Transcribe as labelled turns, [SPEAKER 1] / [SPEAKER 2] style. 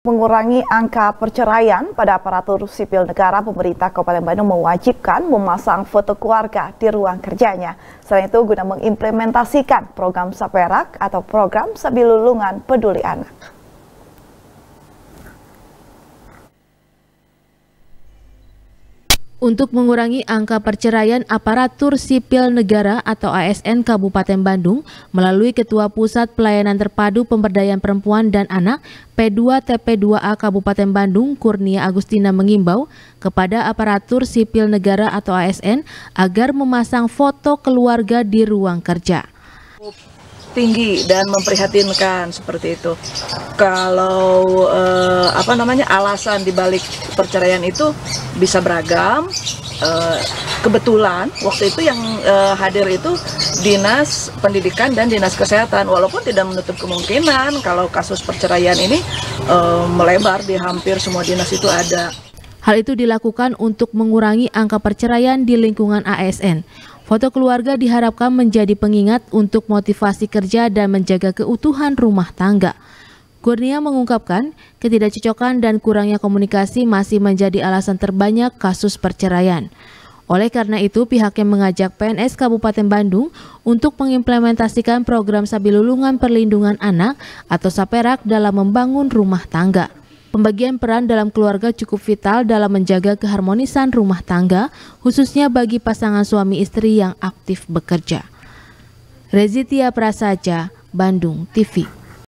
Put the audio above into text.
[SPEAKER 1] Mengurangi angka perceraian pada aparatur sipil negara, pemerintah Kabupaten Bandung mewajibkan memasang foto keluarga di ruang kerjanya. Selain itu, guna mengimplementasikan program Saperak atau program Sabilulungan Peduli Anak.
[SPEAKER 2] Untuk mengurangi angka perceraian aparatur sipil negara atau ASN Kabupaten Bandung melalui Ketua Pusat Pelayanan Terpadu Pemberdayaan Perempuan dan Anak P2 TP2A Kabupaten Bandung Kurnia Agustina mengimbau kepada aparatur sipil negara atau ASN agar memasang foto keluarga di ruang kerja
[SPEAKER 3] tinggi dan memprihatinkan seperti itu. Kalau eh, apa namanya alasan dibalik perceraian itu bisa beragam. Eh, kebetulan waktu itu yang eh, hadir itu dinas pendidikan dan dinas kesehatan. Walaupun tidak menutup kemungkinan kalau kasus perceraian ini eh, melebar di hampir semua dinas itu ada.
[SPEAKER 2] Hal itu dilakukan untuk mengurangi angka perceraian di lingkungan ASN. Foto keluarga diharapkan menjadi pengingat untuk motivasi kerja dan menjaga keutuhan rumah tangga. Kurnia mengungkapkan, ketidakcocokan dan kurangnya komunikasi masih menjadi alasan terbanyak kasus perceraian. Oleh karena itu, pihaknya mengajak PNS Kabupaten Bandung untuk mengimplementasikan program Sabilulungan Perlindungan Anak atau SAPERAK dalam membangun rumah tangga. Pembagian peran dalam keluarga cukup vital dalam menjaga keharmonisan rumah tangga, khususnya bagi pasangan suami istri yang aktif bekerja. Rezitia Prasaja, Bandung TV.